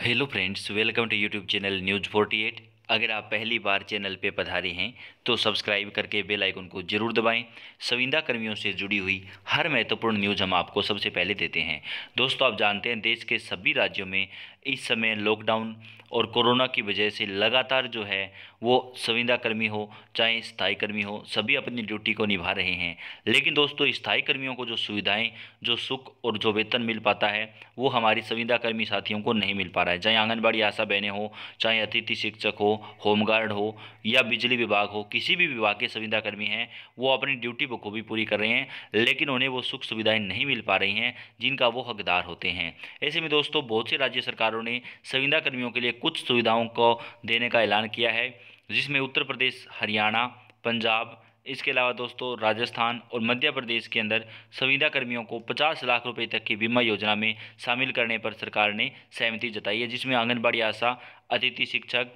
hello friends welcome to youtube channel news 48 अगर आप पहली बार चैनल पर पधारे हैं तो सब्सक्राइब करके बेल आइकन को जरूर दबाएं संविदा कर्मियों से जुड़ी हुई हर महत्वपूर्ण न्यूज़ हम आपको सबसे पहले देते हैं दोस्तों आप जानते हैं देश के सभी राज्यों में इस समय लॉकडाउन और कोरोना की वजह से लगातार जो है वो संविदा कर्मी हो चाहे स्थायी कर्मी हो सभी अपनी ड्यूटी को निभा रहे हैं लेकिन दोस्तों स्थायी कर्मियों को जो सुविधाएं जो सुख और जो वेतन मिल पाता है वो हमारी संविदा कर्मी साथियों को नहीं मिल पा रहा है चाहे आंगनबाड़ी आशा बहनें हो चाहे अतिथि शिक्षक हो होमगार्ड हो या बिजली विभाग हो किसी भी विभाग के संविदाकर्मी हैं वो अपनी ड्यूटी बखूबी पूरी कर रहे हैं लेकिन उन्हें वो सुख सुविधाएं नहीं मिल पा रही हैं जिनका वो हकदार होते हैं ऐसे में दोस्तों बहुत से राज्य सरकारों ने संविदाकर्मियों के लिए कुछ सुविधाओं को देने का ऐलान किया है जिसमें उत्तर प्रदेश हरियाणा पंजाब इसके अलावा दोस्तों राजस्थान और मध्य प्रदेश के अंदर संविदा कर्मियों को 50 लाख रुपए तक की बीमा योजना में शामिल करने पर सरकार ने सहमति जताई है जिसमें आंगनबाड़ी आशा अतिथि शिक्षक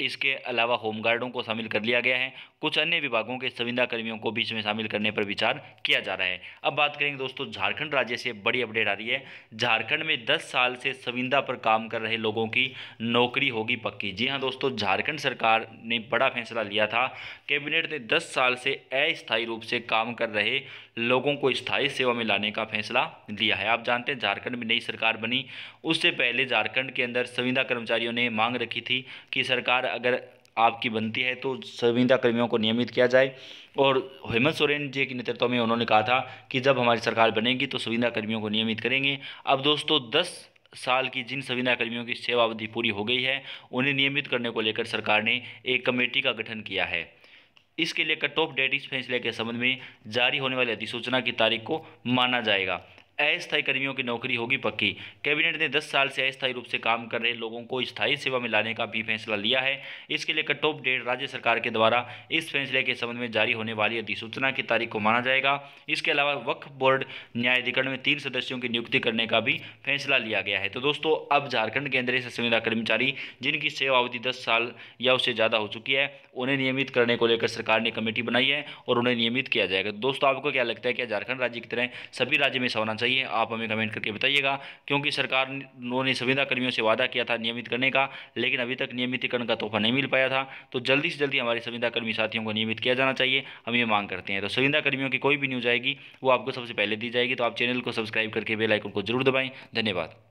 इसके अलावा होमगार्डों को शामिल कर लिया गया है कुछ अन्य विभागों के संविदा कर्मियों को बीच में शामिल करने पर विचार किया जा रहा है अब बात करेंगे दोस्तों झारखंड राज्य से बड़ी अपडेट आ रही है झारखंड में 10 साल से संविदा पर काम कर रहे लोगों की नौकरी होगी पक्की जी हाँ दोस्तों झारखंड सरकार ने बड़ा फैसला लिया था कैबिनेट ने दस साल से अस्थायी रूप से काम कर रहे लोगों को स्थायी सेवा में लाने का फैसला लिया है आप जानते हैं झारखंड में नई सरकार बनी उससे पहले झारखंड के अंदर संविदा कर्मचारियों ने मांग रखी थी कि सरकार अगर आपकी बनती है तो संविदा कर्मियों को नियमित किया जाए और हेमंत सोरेन जी के नेतृत्व में उन्होंने कहा था कि जब हमारी सरकार बनेगी तो संविदा कर्मियों को नियमित करेंगे अब दोस्तों दस साल की जिन संविदा कर्मियों की सेवा अवधि पूरी हो गई है उन्हें नियमित करने को लेकर सरकार ने एक कमेटी का गठन किया है इसके लिए कट ऑफ डेट इस फैसले के संबंध में जारी होने वाली अधिसूचना की तारीख को माना जाएगा अस्थायी कर्मियों की नौकरी होगी पक्की कैबिनेट ने 10 साल से अस्थायी रूप से काम कर रहे लोगों को स्थायी सेवा में लाने का भी फैसला लिया है इसके लिए कट ऑफ डेट राज्य सरकार के द्वारा इस फैसले के संबंध में जारी होने वाली अधिसूचना की तारीख को माना जाएगा इसके अलावा वक्फ बोर्ड न्यायाधिकरण में तीन सदस्यों की नियुक्ति करने का भी फैसला लिया गया है तो दोस्तों अब झारखंड के अंदर संविदा कर्मचारी जिनकी सेवा अवधि दस साल या उससे ज़्यादा हो चुकी है उन्हें नियमित करने को लेकर सरकार ने कमेटी बनाई है और उन्हें नियमित किया जाएगा दोस्तों आपको क्या लगता है कि झारखंड राज्य की तरह सभी राज्य में ऐसा चाहिए चाहिए आप हमें कमेंट करके बताइएगा क्योंकि सरकार ने संविदा कर्मियों से वादा किया था नियमित करने का लेकिन अभी तक नियमितीकरण का तोहफा नहीं मिल पाया था तो जल्दी से जल्दी हमारे संविदा कर्मी साथियों को नियमित किया जाना चाहिए हम ये मांग करते हैं तो संविदा कर्मियों की कोई भी न्यूज़ आएगी वो आपको सबसे पहले दी जाएगी तो आप चैनल को सब्सक्राइब करके बेलाइकन को जरूर दबाएँ धन्यवाद